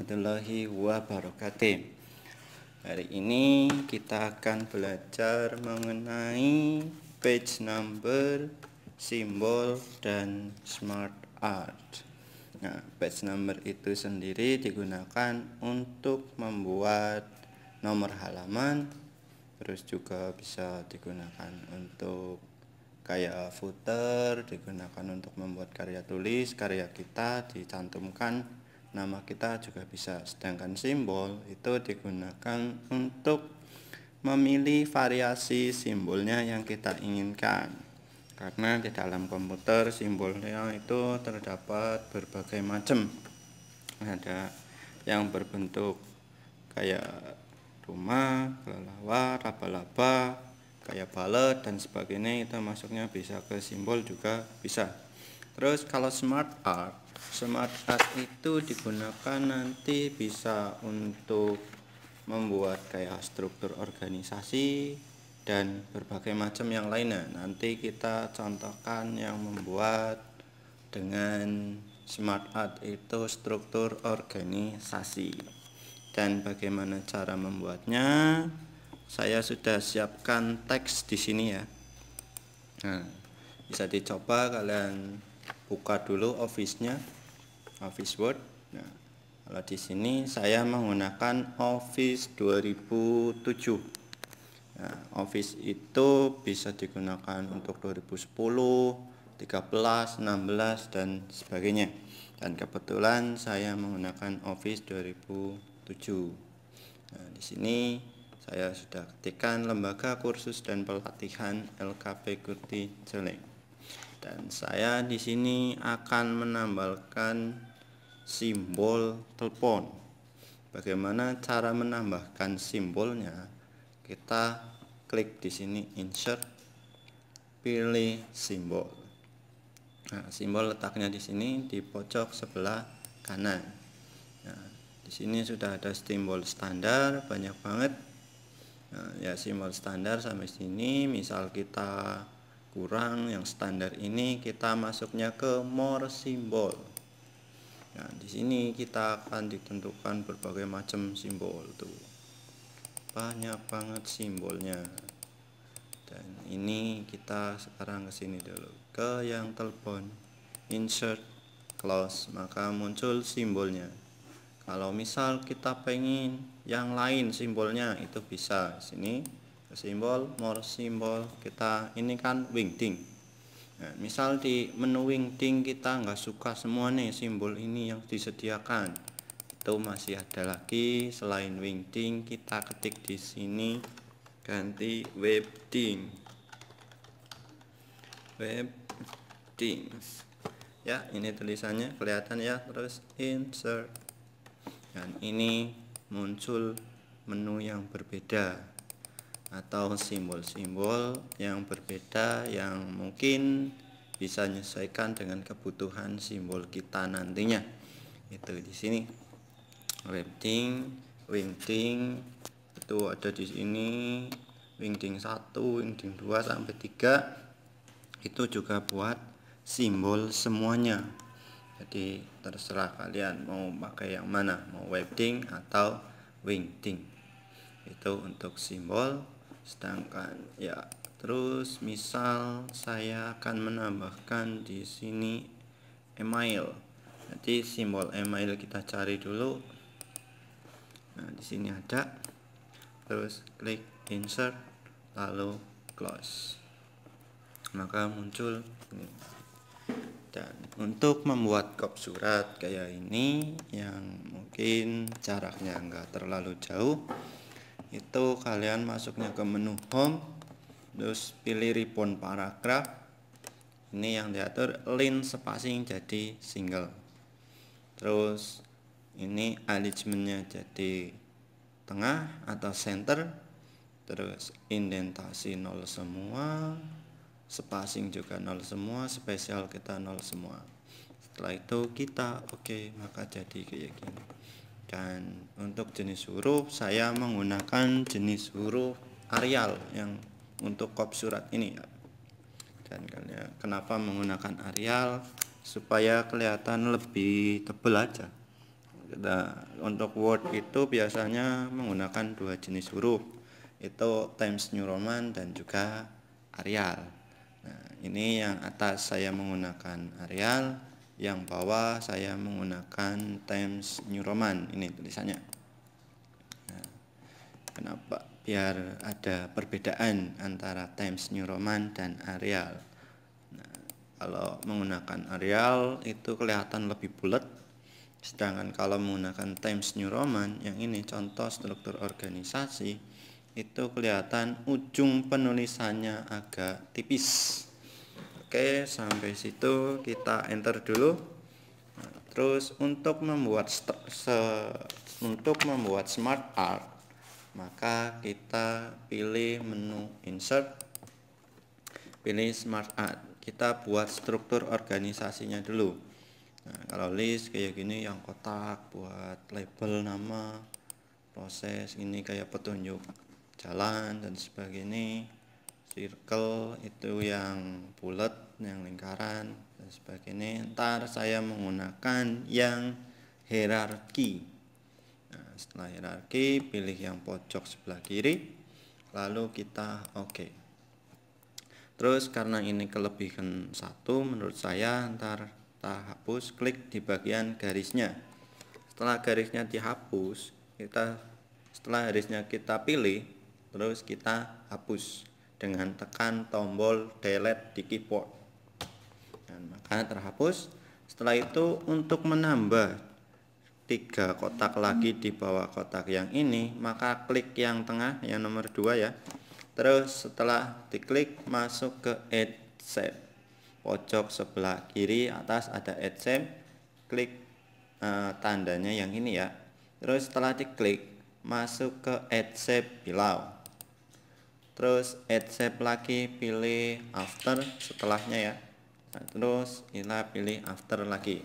warahmatullahi wabarakatuh Hari ini kita akan belajar mengenai page number, simbol, dan smart art Nah, page number itu sendiri digunakan untuk membuat nomor halaman Terus juga bisa digunakan untuk kayak footer digunakan untuk membuat karya tulis karya kita dicantumkan nama kita juga bisa. Sedangkan simbol itu digunakan untuk memilih variasi simbolnya yang kita inginkan. Karena di dalam komputer simbolnya itu terdapat berbagai macam. Ada yang berbentuk kayak rumah, kelelawar, laba-laba, kayak balet dan sebagainya itu masuknya bisa ke simbol juga bisa. Terus kalau smart art smart art itu digunakan nanti bisa untuk membuat kayak struktur organisasi dan berbagai macam yang lainnya nanti kita contohkan yang membuat dengan smart art itu struktur organisasi dan bagaimana cara membuatnya saya sudah siapkan teks di sini ya nah bisa dicoba kalian buka dulu Office-nya, Office Word. Nah, kalau di sini saya menggunakan Office 2007. Nah, Office itu bisa digunakan untuk 2010, 13, 16 dan sebagainya. Dan kebetulan saya menggunakan Office 2007. Nah, di sini saya sudah ketikkan lembaga kursus dan pelatihan LKP Kurti Celeng dan saya di sini akan menambahkan simbol telepon bagaimana cara menambahkan simbolnya kita klik di sini insert pilih simbol nah, simbol letaknya di sini di pojok sebelah kanan nah, di sini sudah ada simbol standar banyak banget nah, ya simbol standar sampai sini misal kita kurang yang standar ini kita masuknya ke more simbol nah di sini kita akan ditentukan berbagai macam simbol tuh banyak banget simbolnya dan ini kita sekarang ke sini dulu ke yang telepon insert close maka muncul simbolnya kalau misal kita pengen yang lain simbolnya itu bisa sini simbol more simbol kita ini kan wingding nah, misal di menu wingding kita nggak suka semua nih simbol ini yang disediakan itu masih ada lagi selain wingding kita ketik di sini ganti webding webdings. ya ini tulisannya kelihatan ya terus insert dan ini muncul menu yang berbeda atau simbol-simbol yang berbeda yang mungkin bisa menyesuaikan dengan kebutuhan simbol kita nantinya itu di sini wingding wingding itu ada di sini wingding satu wingding dua sampai tiga itu juga buat simbol semuanya jadi terserah kalian mau pakai yang mana mau webding atau wingding itu untuk simbol sedangkan ya terus misal saya akan menambahkan di sini email nanti simbol email kita cari dulu nah di sini ada terus klik insert lalu close maka muncul ini dan untuk membuat kop surat kayak ini yang mungkin jaraknya nggak terlalu jauh itu kalian masuknya ke menu home terus pilih ribbon paragraph ini yang diatur link spacing jadi single terus ini alignmentnya jadi tengah atau center terus indentasi nol semua spacing juga nol semua spesial kita nol semua setelah itu kita oke okay, maka jadi kayak gini dan untuk jenis huruf saya menggunakan jenis huruf Arial yang untuk kop surat ini dan kalian kenapa menggunakan Arial supaya kelihatan lebih tebal aja kita untuk word itu biasanya menggunakan dua jenis huruf itu Times New Roman dan juga Arial nah ini yang atas saya menggunakan Arial yang bawah saya menggunakan Times New Roman ini tulisannya nah, kenapa biar ada perbedaan antara Times New Roman dan Arial nah, kalau menggunakan Arial itu kelihatan lebih bulat sedangkan kalau menggunakan Times New Roman yang ini contoh struktur organisasi itu kelihatan ujung penulisannya agak tipis Oke, sampai situ kita enter dulu. Nah, terus untuk membuat se untuk membuat smart art, maka kita pilih menu insert, pilih smart art. Kita buat struktur organisasinya dulu. Nah, kalau list kayak gini yang kotak buat label nama, proses ini kayak petunjuk jalan dan sebagainya circle itu yang bulat yang lingkaran dan sebagainya ntar saya menggunakan yang hierarki nah, setelah hierarki pilih yang pojok sebelah kiri lalu kita oke okay. terus karena ini kelebihan satu menurut saya ntar kita hapus klik di bagian garisnya setelah garisnya dihapus kita setelah garisnya kita pilih terus kita hapus dengan tekan tombol delete di keyboard dan maka terhapus setelah itu untuk menambah tiga kotak lagi di bawah kotak yang ini maka klik yang tengah yang nomor dua ya terus setelah diklik masuk ke add shape pojok sebelah kiri atas ada add shape klik e, tandanya yang ini ya terus setelah diklik masuk ke add shape below terus add shape lagi pilih after setelahnya ya nah, terus inilah pilih after lagi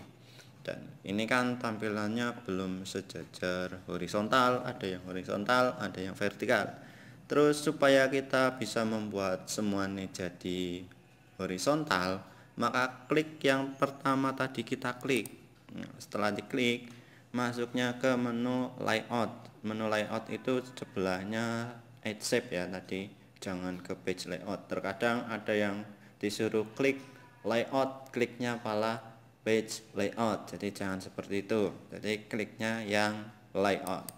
dan ini kan tampilannya belum sejajar horizontal ada yang horizontal ada yang vertikal terus supaya kita bisa membuat semuanya jadi horizontal maka klik yang pertama tadi kita klik nah, setelah diklik masuknya ke menu layout menu layout itu sebelahnya add shape ya tadi jangan ke page layout terkadang ada yang disuruh klik layout kliknya pala page layout jadi jangan seperti itu jadi kliknya yang layout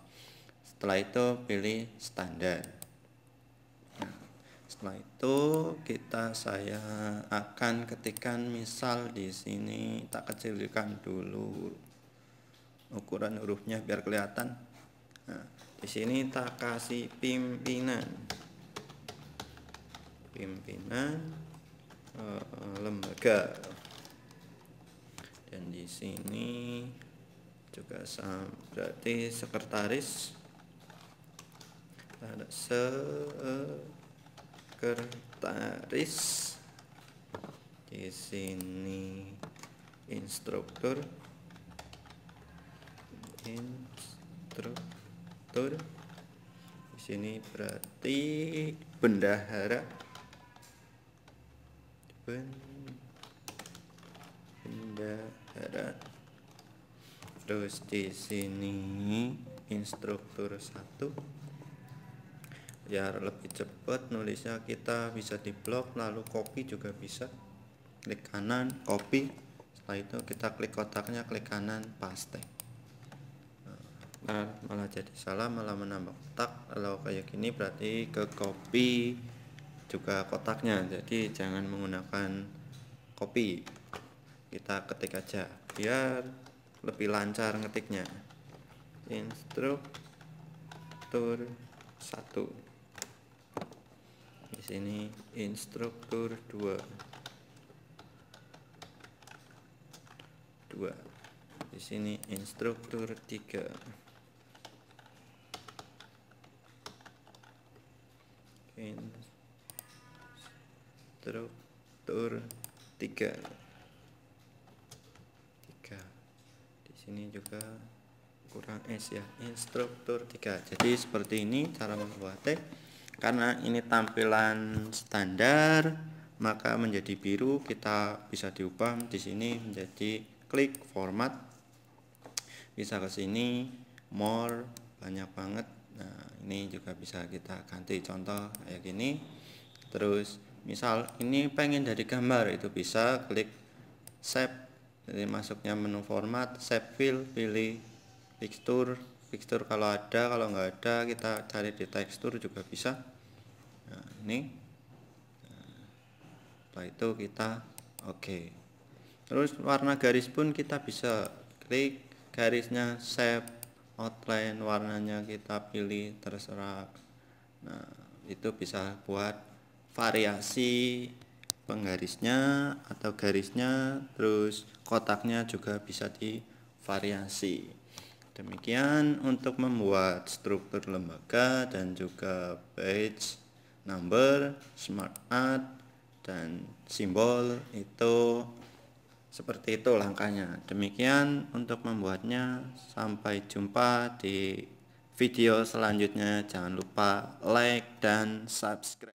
setelah itu pilih standar nah, setelah itu kita saya akan ketikkan misal di sini tak kecilkan dulu ukuran hurufnya biar kelihatan nah, di sini tak kasih pimpinan pimpinan uh, lembaga dan di sini juga sama berarti sekretaris ada sekretaris di sini instruktur instruktur di sini berarti bendahara Pendahara. Terus di sini instruktur satu biar lebih cepat nulisnya kita bisa di blok lalu copy juga bisa klik kanan copy setelah itu kita klik kotaknya klik kanan paste Nah, malah jadi salah malah menambah kotak kalau kayak gini berarti ke copy juga kotaknya jadi jangan menggunakan kopi kita ketik aja biar lebih lancar ngetiknya instruktur 1 di sini instruktur 2 2 di sini instruktur 3 struktur tiga tiga di sini juga kurang s ya instruktur tiga jadi seperti ini cara membuatnya karena ini tampilan standar maka menjadi biru kita bisa diubah di sini menjadi klik format bisa ke sini more banyak banget nah ini juga bisa kita ganti contoh kayak gini terus misal ini pengen dari gambar itu bisa klik save, jadi masuknya menu format save fill pilih fixture fixture kalau ada kalau nggak ada kita cari di tekstur juga bisa nah, ini nah, setelah itu kita oke okay. terus warna garis pun kita bisa klik garisnya save outline warnanya kita pilih terserah nah itu bisa buat variasi penggarisnya atau garisnya terus kotaknya juga bisa divariasi demikian untuk membuat struktur lembaga dan juga page number smart art dan simbol itu seperti itu langkahnya demikian untuk membuatnya sampai jumpa di video selanjutnya jangan lupa like dan subscribe